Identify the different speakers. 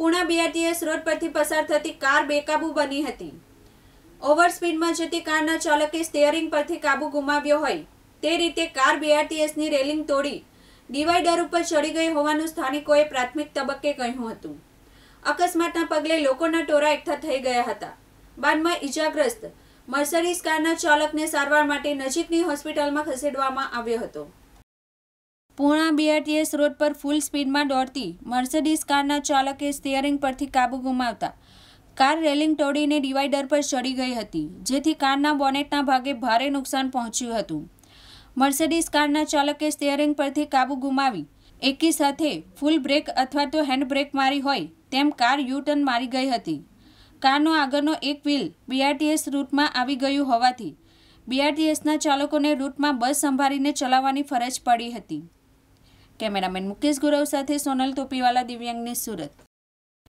Speaker 1: Puna BRTS road પરથી પસાર થતી કાર બેકાબુ બની હતી ઓવરસ્પીડમાં જતી કારના ચાલકે સ્ટિયરિંગ પરથી કાબુ ગુમાવ્યો હોય તે રીતે કાર બીઆરટીએસની રેલિંગ તોડી ડિવાઈડર ઉપર ચડી ગઈ હોવાનું સ્થાનિકોએ પ્રાથમિક તબક્કે કહ્યું હતું અકસ્માતના પગલે લોકોના ટોરા એકઠા થઈ ગયા હતા બાદમાં ઈજાગ્રસ્ત મર્સરીઝ કારના ચાલકને સારવાર માટે નજીકની હોસ્પિટલમાં ખસેડવામાં આવ્યો હતો પૂણા બીઆરટીએસ રોડ પર ફૂલ સ્પીડમાં દોડતી મર્સિડીઝ કારના ચાલકે સ્ટિયરિંગ પરથી કાબુ ગુમાવતા કાર રેલિંગ તોડીને ડિવાઈડર પર ચડી ગઈ હતી જેથી કારના બોનેટના ભાગે ભારે નુકસાન પહોંચ્યું હતું મર્સિડીઝ કારના ચાલકે સ્ટિયરિંગ પરથી કાબુ ગુમાવી એકી સાથે ફૂલ બ્રેક અથવા તો હેન્ડ બ્રેક મારી હોય તેમ કાર યુટર્ન મારી ગઈ હતી કારનો આગળનો એક વ્હીલ બીઆરટીએસ રૂટમાં આવી ગયું હોવાથી બીઆરટીએસના ચાલકોને રૂટમાં બસ સંભાળીને ચલાવવાની ફરજ પડી હતી કેમેરામેન મુકેશ ગુરવ સાથે સોનલ તોપીવાલા દિવ્યાંગની સુરત